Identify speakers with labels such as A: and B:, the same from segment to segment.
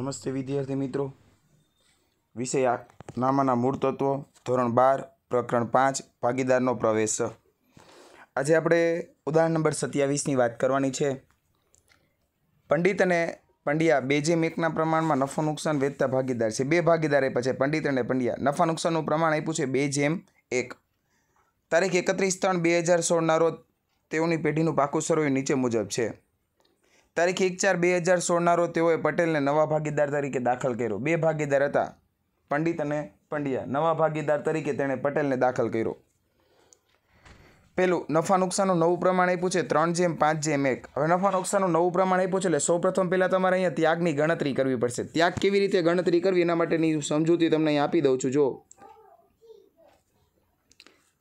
A: નમસ્તે વિદ્યાર્થી મિત્રો વિષય નામાના મૂળ તત્વો ધોરણ બાર પ્રકરણ પાંચ ભાગીદારનો પ્રવેશ આજે આપણે ઉદાહરણ નંબર સત્યાવીસની વાત કરવાની છે પંડિત અને પંડ્યા બે જેમ એકના પ્રમાણમાં નફો નુકસાન વેચતા ભાગીદાર છે બે ભાગીદાર એ પછી પંડિત અને પંડ્યા નફા નુકસાનનું પ્રમાણ આપ્યું છે બે જેમ એક તારીખ એકત્રીસ ત્રણ બે હજાર સોળના રોજ તેઓની પેઢીનું પાકું સરોય નીચે મુજબ છે તારીખ એક ચાર બે હજાર સોળના રોજ તેઓએ પટેલને નવા ભાગીદાર તરીકે દાખલ કર્યો બે ભાગીદાર હતા પંડિત અને પંડ્યા નવા ભાગીદાર તરીકે તેણે પટેલને દાખલ કર્યો પેલું નફા નુકસાનનું નવું પ્રમાણ આપ્યું છે ત્રણ જેમ પાંચ જેમ એક હવે નફા નુકસાનનું નવું પ્રમાણ આપ્યું છે એટલે સૌ પ્રથમ પહેલાં તમારે અહીંયા ત્યાગની ગણતરી કરવી પડશે ત્યાગ કેવી રીતે ગણતરી કરવી એના માટેની સમજૂતી તમને અહીં આપી દઉં છું જો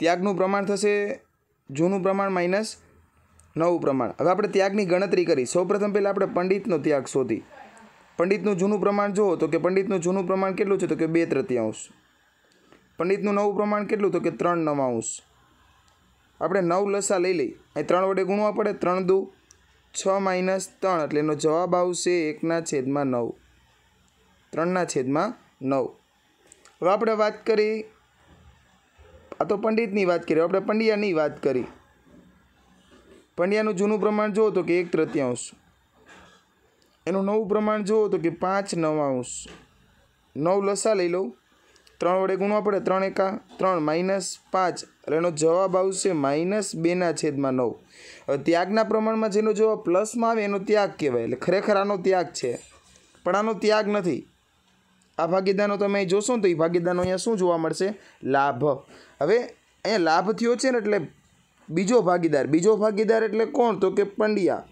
A: ત્યાગનું પ્રમાણ થશે જૂનું પ્રમાણ માઇનસ નવું પ્રમાણ હવે આપણે ત્યાગની ગણતરી કરી સૌપ્રથમ પહેલાં આપણે પંડિતનો ત્યાગ શોધી પંડિતનું જૂનું પ્રમાણ જુઓ તો કે પંડિતનું જૂનું પ્રમાણ કેટલું છે તો કે બે તૃતીયાંશ પંડિતનું નવું પ્રમાણ કેટલું તો કે ત્રણ નવાંશ આપણે નવ લસા લઈ લઈ અહીં ત્રણ વડે ગુણવા પડે ત્રણ દુ છ માઇનસ ત્રણ એટલે એનો જવાબ આવશે એકના છેદમાં નવ ત્રણના છેદમાં નવ હવે આપણે વાત કરી આ તો પંડિતની વાત કરી આપણે પંડિયાની વાત કરી પંડ્યાનું જૂનું પ્રમાણ જુઓ તો કે એક તૃતીયાંશ એનું નવું પ્રમાણ જુઓ તો કે પાંચ નવાંશ નવ લસા લઈ લઉં ત્રણ વડે ગુણવા પડે ત્રણ એકા ત્રણ માઇનસ પાંચ એટલે એનો જવાબ આવશે માઇનસ બેના છેદમાં નવ હવે ત્યાગના પ્રમાણમાં જેનો જવાબ પ્લસમાં આવે એનો ત્યાગ કહેવાય એટલે ખરેખર આનો ત્યાગ છે પણ આનો ત્યાગ નથી આ ભાગીદારનો તમે અહીં જોશો ને તો એ ભાગીદારનો અહીંયા શું જોવા મળશે લાભ હવે અહીંયા લાભ થયો છે ને એટલે બીજો ભાગીદાર બીજો ભાગીદાર એટલે કોણ તો કે પંડ્યા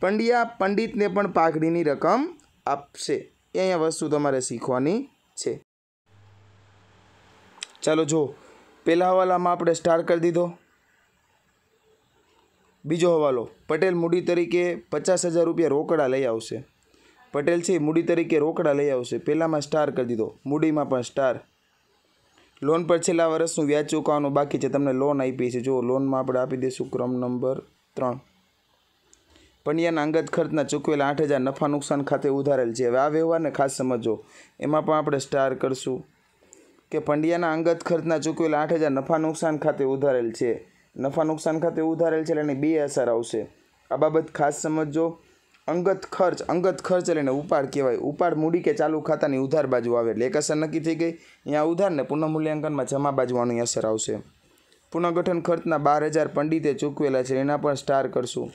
A: પંડ્યા પંડિતને પણ પાઘડીની રકમ આપશે એ અહીંયા વસ્તુ તમારે શીખવાની છે ચાલો જો પહેલા હવાલામાં આપણે સ્ટાર કરી દીધો બીજો હવાલો પટેલ મૂડી તરીકે પચાસ હજાર રૂપિયા રોકડા લઈ આવશે પટેલ છે મૂડી તરીકે રોકડા લઈ આવશે પહેલાંમાં સ્ટાર કરી દીધો મૂડીમાં પણ સ્ટાર લોન પર છેલ્લા વર્ષનું વ્યાજ ચૂકવવાનું બાકી છે તમને લોન આપી છે જો લોનમાં આપણે આપી દઈશું ક્રમ નંબર ત્રણ પણિયાના અંગત ખર્ચના ચૂકવેલા આઠ હજાર નફા નુકસાન ખાતે ઉધારેલ છે હવે આ વ્યવહારને ખાસ સમજો એમાં પણ આપણે સ્ટાર કરશું કે પંડિયાના અંગત ખર્ચના ચૂકવેલા આઠ હજાર નફા નુકસાન ખાતે ઉધારેલ છે નફા નુકસાન ખાતે ઉધારેલ છે એટલે એની બે અસર આવશે આ બાબત ખાસ સમજો અંગત ખર્ચ અંગત ખર્ચ એટલે ઉપાડ કહેવાય ઉપાડ મૂડી કે ચાલુ ખાતાની ઉધાર બાજુ આવે એટલે એક અસર નક્કી થઈ ગઈ અહીંયા ઉધારને પુનઃમૂલ્યાંકનમાં જમા બાજુ આની અસર આવશે પુનઃગઠન ખર્ચના બાર હજાર પંડિતે ચૂકવેલા છે એના પણ સ્ટાર કરશું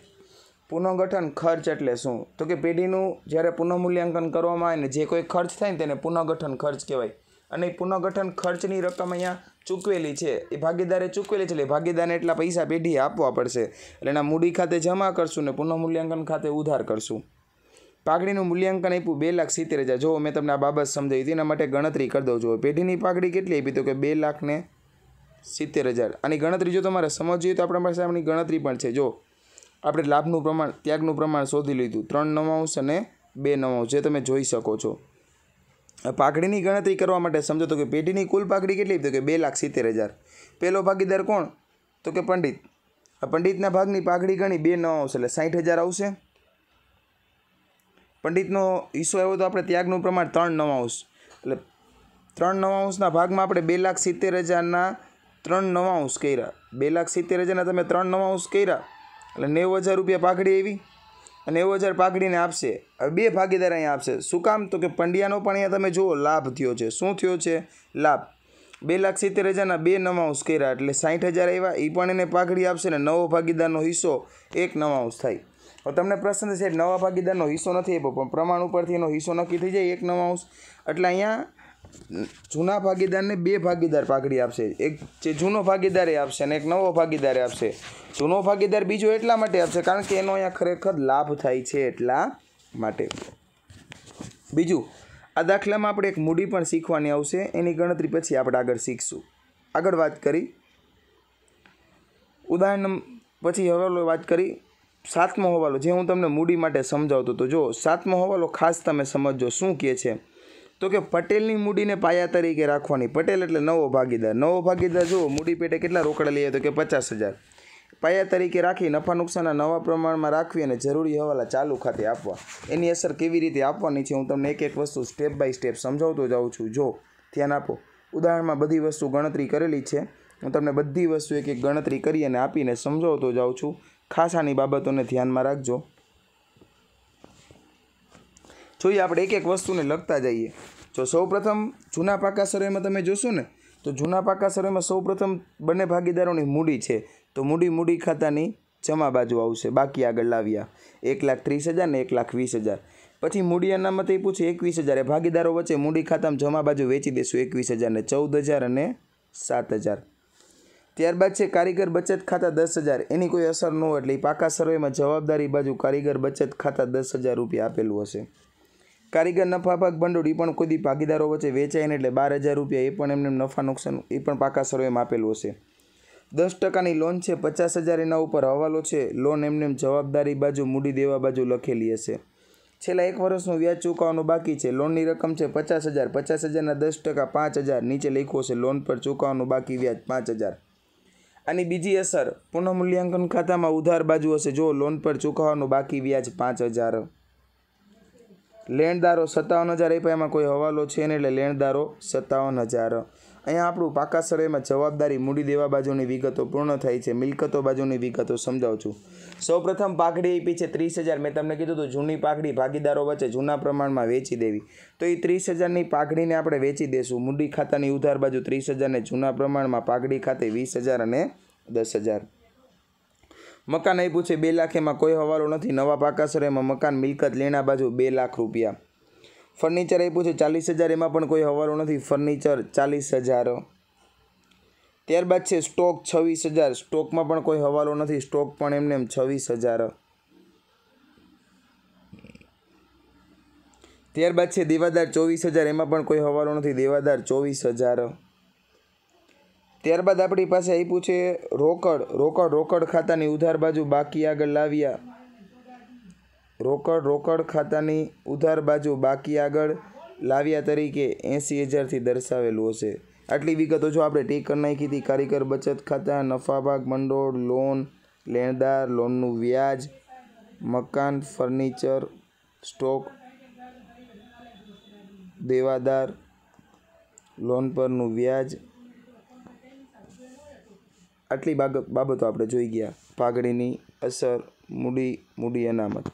A: પુનઃગઠન ખર્ચ એટલે શું તો કે પેઢીનું જ્યારે પુનઃમૂલ્યાંકન કરવામાં આવે ને જે કોઈ ખર્ચ થાય ને તેને પુનઃગઠન ખર્ચ કહેવાય અને પુનઃગઠન ખર્ચની રકમ અહીંયા ચૂકવેલી છે એ ભાગીદારે ચૂકવેલી છે એટલે ભાગીદારને એટલા પૈસા પેઢી આપવા પડશે એટલે એના મૂડી ખાતે જમા કરશું ને પુનઃ મૂલ્યાંકન ખાતે ઉધાર કરશું પાઘડીનું મૂલ્યાંકન આપ્યું બે લાખ સિત્તેર હજાર જો મેં તમને આ બાબત સમજાવી હતી એના માટે ગણતરી કરી દઉં જો પેઢીની પાઘડી કેટલી આપી તો કે બે લાખ ને સિત્તેર હજાર આની ગણતરી જો તમારે સમજવી તો આપણા પાસે આપણી ગણતરી પણ છે જો આપણે લાભનું પ્રમાણ ત્યાગનું પ્રમાણ શોધી લીધું ત્રણ નવાંશ અને બે નવાંશ જે તમે જોઈ શકો છો પાઘડીની ગણતરી કરવા માટે સમજો તો કે પેઢીની કુલ પાઘડી કેટલી તો કે બે લાખ સિત્તેર હજાર પહેલો ભાગીદાર કોણ તો કે પંડિત પંડિતના ભાગની પાઘડી ગણી બે ન આવશે એટલે સાઠ હજાર આવશે પંડિતનો હિસ્સો આવ્યો તો આપણે ત્યાગનું પ્રમાણ ત્રણ નવાંશ એટલે ત્રણ નવાંશના ભાગમાં આપણે બે લાખ સિત્તેર હજારના ત્રણ નવાંશ કર્યા બે લાખ સિત્તેર હજારના તમે ત્રણ નવાંશ કર્યા એટલે નેવું હજાર રૂપિયા પાઘડી આવી અને એવો હજાર પાઘડીને આપશે હવે બે ભાગીદાર અહીંયા આપશે શું કામ તો કે પંડ્યાનો પણ અહીંયા તમે જુઓ લાભ થયો છે શું થયો છે લાભ બે લાખ સિત્તેર હજારના બે નવાઉન્સ કર્યા એટલે સાઠ હજાર આવ્યા એ પણ એને પાઘડી આપશે ને નવો ભાગીદારનો હિસ્સો એક નવાઉન્સ થાય હવે તમને પ્રશ્ન છે નવા ભાગીદારનો હિસ્સો નથી આપ્યો પણ પ્રમાણ ઉપરથી એનો હિસ્સો નક્કી થઈ જાય એક નવાઉન્સ એટલે અહીંયા જૂના ભાગીદારને બે ભાગીદાર પાઘડી આપશે એક જે જૂનો ભાગીદાર એ આપશે અને એક નવો ભાગીદાર એ આપશે જૂનો ભાગીદાર બીજો એટલા માટે આપશે કારણ કે એનો અહીંયા ખરેખર લાભ થાય છે એટલા માટે બીજું આ દાખલામાં આપણે એક મૂડી પણ શીખવાની આવશે એની ગણતરી પછી આપણે આગળ શીખશું આગળ વાત કરી ઉદાહરણ પછી હવાલો વાત કરી સાતમો હવાલો જે હું તમને મૂડી માટે સમજાવતો હતો જો સાતમો હવાલો ખાસ તમે સમજો શું કહે છે તો કે પટેલની મૂડીને પાયા તરીકે રાખવાની પટેલ એટલે નવો ભાગીદાર નવો ભાગીદાર જુઓ મૂડી પેટે કેટલા રોકડા લઈએ તો કે પચાસ હજાર પાયા તરીકે રાખી નફા નુકસાનના નવા પ્રમાણમાં રાખવી અને જરૂરી હવાલા ચાલુ ખાતે આપવા એની અસર કેવી રીતે આપવાની છે હું તમને એક એક વસ્તુ સ્ટેપ બાય સ્ટેપ સમજાવતો જાઉં છું જો ધ્યાન આપો ઉદાહરણમાં બધી વસ્તુ ગણતરી કરેલી છે હું તમને બધી વસ્તુ એક એક ગણતરી કરી અને આપીને સમજાવતો જાઉં છું ખાસાની બાબતોને ધ્યાનમાં રાખજો જોઈએ આપણે એક એક વસ્તુને લખતા જઈએ જો સૌપ્રથમ જૂના પાકા સર્વેમાં તમે જોશો ને તો જૂના પાકા સર્વેમાં પ્રથમ બંને ભાગીદારોની મૂડી છે તો મૂડી મૂડી ખાતાની જમા બાજુ આવશે બાકી આગળ લાવ્યા એક લાખ ત્રીસ હજાર ને એક લાખ વીસ હજાર પછી મૂડી અનામત એ પૂછે એકવીસ હજાર એ ભાગીદારો વચ્ચે મૂડી ખાતામાં જમા બાજુ વેચી દેશું એકવીસ હજાર હજારને ચૌદ હજાર અને સાત હજાર ત્યારબાદ છે કારીગર બચત ખાતા દસ હજાર એની કોઈ અસર ન હોય એટલે પાકા સર્વેમાં જવાબદારી બાજુ કારીગર બચત ખાતા દસ હજાર રૂપિયા આપેલું હશે કારીગર નફા ભાગ ભંડોળ એ પણ કોઈ ભાગીદારો વચ્ચે વેચાઈને એટલે બાર હજાર રૂપિયા એ પણ એમને નફા નુકસાન એ પણ પાકા સર્વેમ આપેલું હશે દસ ટકાની લોન છે પચાસ હજાર એના ઉપર હવાલો છે લોન એમને જવાબદારી બાજુ મૂડી દેવા બાજુ લખેલી હશે છેલ્લા એક વર્ષનું વ્યાજ ચૂકવવાનું બાકી છે લોનની રકમ છે પચાસ હજાર પચાસ હજારના દસ ટકા પાંચ હજાર નીચે લખ્યો છે લોન પર ચૂકવવાનું બાકી વ્યાજ પાંચ હજાર આની બીજી અસર પુનઃમૂલ્યાંકન ખાતામાં ઉધાર બાજુ હશે જો લોન પર ચૂકવવાનું બાકી વ્યાજ પાંચ હજાર લેણદારો સત્તાવન હજાર આપ્યા એમાં કોઈ હવાલો છે ને એટલે લેણદારો સત્તાવન હજાર અહીંયા આપણું પાકા સળેમાં જવાબદારી મૂડી દેવા બાજુની વિગતો પૂર્ણ થાય છે મિલકતો બાજુની વિગતો સમજાવું છું સૌપ્રથમ પાઘડી આપી છે ત્રીસ હજાર મેં તમને કીધું હતું જૂની પાઘડી ભાગીદારો વચ્ચે જૂના પ્રમાણમાં વેચી દેવી તો એ ત્રીસ હજારની પાઘડીને આપણે વેચી દેશું મૂડી ખાતાની ઉધાર બાજુ ત્રીસ હજારને જૂના પ્રમાણમાં પાઘડી ખાતે વીસ હજાર અને દસ હજાર મકાન આપ્યું છે બે લાખ એમાં કોઈ હવાલો નથી નવા પાકાસર એમાં મકાન મિલકત લેણા બાજુ બે લાખ રૂપિયા ફર્નિચર આપ્યું છે ચાલીસ હજાર એમાં પણ કોઈ હવાલો નથી ફર્નિચર ચાલીસ હજાર ત્યારબાદ છે સ્ટોક છવ્વીસ હજાર સ્ટોકમાં પણ કોઈ હવાલો નથી સ્ટોક પણ એમને એમ છવ્વીસ હજાર ત્યારબાદ છે દેવાદાર ચોવીસ હજાર એમાં પણ કોઈ હવાલો નથી દેવાદાર ચોવીસ હજાર ત્યારબાદ આપણી પાસે આપ્યું છે રોકડ રોકડ રોકડ ખાતાની ઉધાર બાજુ બાકી આગળ લાવ્યા રોકડ રોકડ ખાતાની ઉધાર બાજુ બાકી આગળ લાવ્યા તરીકે એંસી હજારથી દર્શાવેલું હશે આટલી વિગતો જો આપણે ટીક કરી નાખી હતી કારીગર બચત ખાતા નફાભાગ મંડોળ લોન લેણદાર લોનનું વ્યાજ મકાન ફર્નિચર સ્ટોક દેવાદાર લોન પરનું વ્યાજ આટલી બાબતો આપણે જોઈ ગયા પાઘડીની અસર મૂડી મૂડી અનામત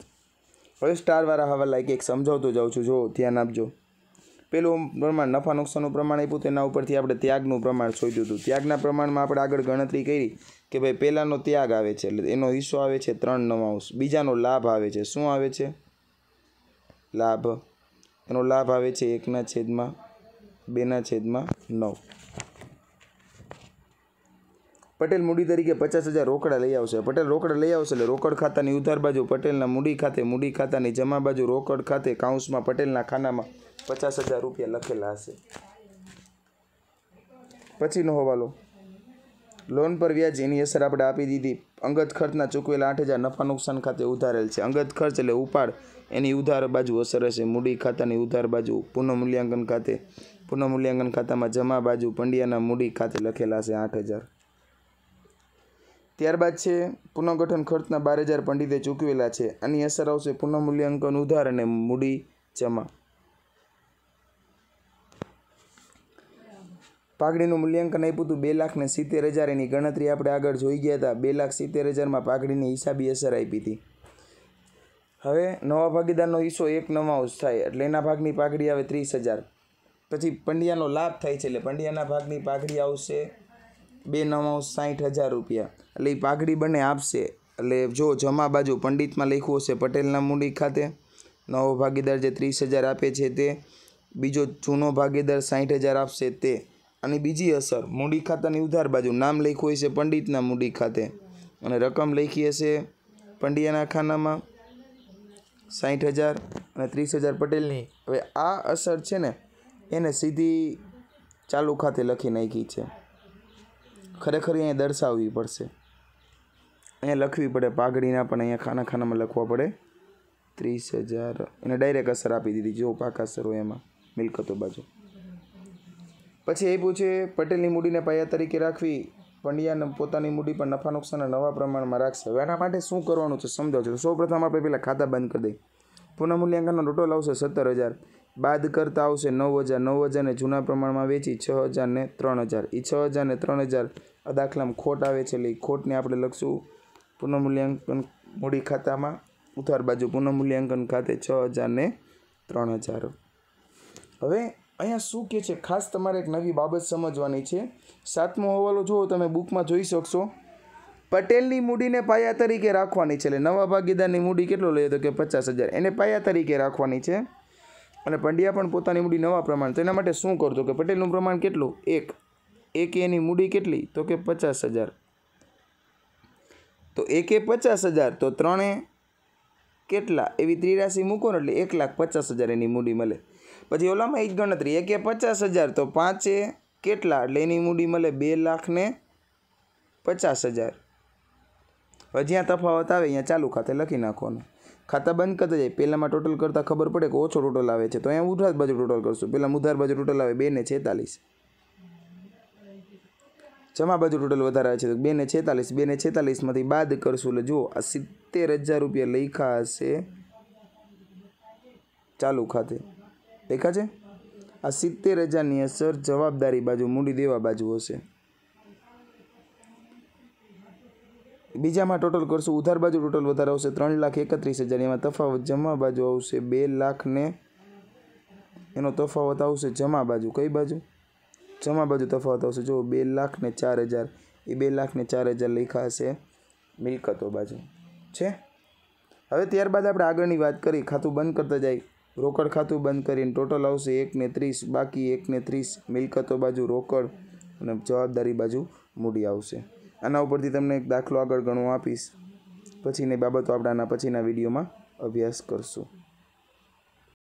A: હવે સ્ટારવાળા હવા લાયક એક સમજાવતો જાઉં છું જો ધ્યાન આપજો પેલું પ્રમાણ નફા નુકસાનનું પ્રમાણ આપ્યું તેના ઉપરથી આપણે ત્યાગનું પ્રમાણ શોધ્યું હતું ત્યાગના પ્રમાણમાં આપણે આગળ ગણતરી કરી કે ભાઈ પહેલાંનો ત્યાગ આવે છે એટલે એનો હિસ્સો આવે છે ત્રણ નવાંશ બીજાનો લાભ આવે છે શું આવે છે લાભ એનો લાભ આવે છે એકના છેદમાં બેના છેદમાં નવ પટેલ મૂડી તરીકે પચાસ હજાર રોકડા લઈ આવશે પટેલ રોકડા લઈ આવશે એટલે રોકડ ખાતાની ઉધાર બાજુ પટેલના મૂડી ખાતે મૂડી ખાતાની જમા બાજુ રોકડ ખાતે કાઉન્સમાં પટેલના ખાનામાં પચાસ હજાર રૂપિયા લખેલા હશે પછીનો હવાલો લોન પર વ્યાજ એની અસર આપણે આપી દીધી અંગત ખર્ચના ચૂકવેલા આઠ હજાર નફા નુકસાન ખાતે ઉધારેલ છે અંગત ખર્ચ એટલે ઉપાડ એની ઉધાર બાજુ અસર હશે મૂડી ખાતાની ઉધાર બાજુ પુનઃમૂલ્યાંકન ખાતે પુનઃમૂલ્યાંકન ખાતામાં જમા બાજુ પંડિયાના મૂડી ખાતે લખેલા છે આઠ હજાર ત્યારબાદ છે પુનઃગઠન ખર્ચના બાર હજાર પંડિતે ચૂકવેલા છે આની અસર આવશે પુનઃમૂલ્યાંકન ઉધાર અને મૂડી જમા પાઘડીનું મૂલ્યાંકન આપ્યું હતું બે લાખ ને સિત્તેર હજાર એની ગણતરી આપણે આગળ જોઈ ગયા હતા બે લાખ સિત્તેર હજારમાં પાઘડીની હિસાબી અસર આપી હતી હવે નવા ભાગીદારનો હિસ્સો એક નવાંશ થાય એટલે એના ભાગની પાઘડી આવે ત્રીસ હજાર પછી પંડ્યાનો લાભ થાય છે એટલે પંડિયાના ભાગની પાઘડી આવશે બે નવ સાઠ હજાર રૂપિયા એટલે એ પાઘડી બને આપશે એટલે જો જમા બાજુ પંડિતમાં લખ્યું હશે પટેલના મૂડી ખાતે નવો ભાગીદાર જે ત્રીસ હજાર આપે છે તે બીજો જૂનો ભાગીદાર સાઠ હજાર આપશે તે અને બીજી અસર મૂડી ખાતાની ઉધાર બાજુ નામ લખ્યું હશે પંડિતના મૂડી ખાતે અને રકમ લખી હશે પંડિયાના ખાનામાં સાઠ હજાર અને ત્રીસ હજાર પટેલની હવે આ અસર છે ને એને સીધી ચાલુ ખાતે લખી નાખી છે ખરેખર અહીંયા દર્શાવવી પડશે અહીંયા લખવી પડે પાઘડીના પણ અહીંયા ખાના ખાનામાં લખવા પડે ત્રીસ હજાર એને ડાયરેક્ટ અસર આપી દીધી જો પાક અસર હોય એમાં મિલકતો બાજુ પછી એ પૂછે પટેલની મૂડીને પાયા તરીકે રાખવી પંડ્યા પોતાની મૂડી પણ નફા નુકસાનના નવા પ્રમાણમાં રાખશે હવે આના માટે શું કરવાનું છે સમજાવજો સૌ પ્રથમ આપણે પહેલાં ખાતા બંધ કરી દઈએ પુનઃમૂલ્યાંકનનો ટોટલ આવશે સત્તર હજાર બાદ કરતા આવશે નવ હજાર નવ હજારને જૂના પ્રમાણમાં વેચી છ હજારને ત્રણ હજાર એ છ હજારને ત્રણ હજાર આ દાખલામાં ખોટ આવે છે એટલે એ ખોટને આપણે લખશું પુનઃમૂલ્યાંકન મૂડી ખાતામાં ઉથાર બાજુ પુનઃમૂલ્યાંકન ખાતે છ હજારને ત્રણ હજાર હવે અહીંયા શું કહે છે ખાસ તમારે એક નવી બાબત સમજવાની છે સાતમો હવાલો જુઓ તમે બુકમાં જોઈ શકશો પટેલની મૂડીને પાયા તરીકે રાખવાની છે એટલે નવા ભાગીદારની મૂડી કેટલો લઈએ તો કે પચાસ હજાર એને પાયા તરીકે રાખવાની છે અને પંડ્યા પણ પોતાની મૂડી નવા પ્રમાણ તેના માટે શું કરતો કે પટેલનું પ્રમાણ કેટલું એક એક એની મૂડી કેટલી તો કે પચાસ હજાર તો એકે પચાસ હજાર તો ત્રણે કેટલા એવી ત્રિરાશી મૂકો ને એટલે એક લાખ પચાસ હજાર એની મૂડી મળે પછી ઓલામાં એક ગણતરી એકે પચાસ હજાર તો પાંચે કેટલા એટલે એની મૂડી મળે બે લાખને પચાસ હજાર હવે જ્યાં તફાવત આવે અહીંયા ચાલુ ખાતે લખી નાખવાનું ખાતા બંધ કરતા જાય પહેલાંમાં ટોટલ કરતાં ખબર પડે કે ઓછો ટોટલ આવે છે તો અહીંયા ઉધાર બાજુ ટોટલ કરશું પહેલાં ઉધાર બાજુ ટોટલ આવે બે ને છેતાલીસ જમા બાજુ ટોટલ વધારે આવે છે તો બે ને છેતાલીસ બે ને છેતાલીસમાંથી બાદ કરશું એટલે જુઓ આ સિત્તેર હજાર રૂપિયા લખ્યા હશે ચાલુ ખાતે દેખા છે આ સિત્તેર હજારની અસર જવાબદારી બાજુ મૂડી દેવા બાજુ હશે બીજામાં ટોટલ કરશું ઉધાર બાજુ ટોટલ વધારે આવશે ત્રણ લાખ એકત્રીસ હજાર એમાં તફાવત જમા બાજુ આવશે બે લાખને એનો તફાવત આવશે જમા બાજુ કઈ બાજુ જમા બાજુ તફાવત આવશે જો બે લાખને ચાર હજાર એ બે લાખને ચાર હજાર લખ્યા મિલકતો બાજુ છે હવે ત્યારબાદ આપણે આગળની વાત કરી ખાતું બંધ કરતા જાય રોકડ ખાતું બંધ કરીને ટોટલ આવશે એકને ત્રીસ બાકી એકને ત્રીસ મિલકતો બાજુ રોકડ અને જવાબદારી બાજુ મૂડી આવશે આના ઉપરથી તમને એક દાખલો આગળ ગણો આપીશ પછીની બાબતો આપણે આના પછીના વિડીયોમાં અભ્યાસ કરશું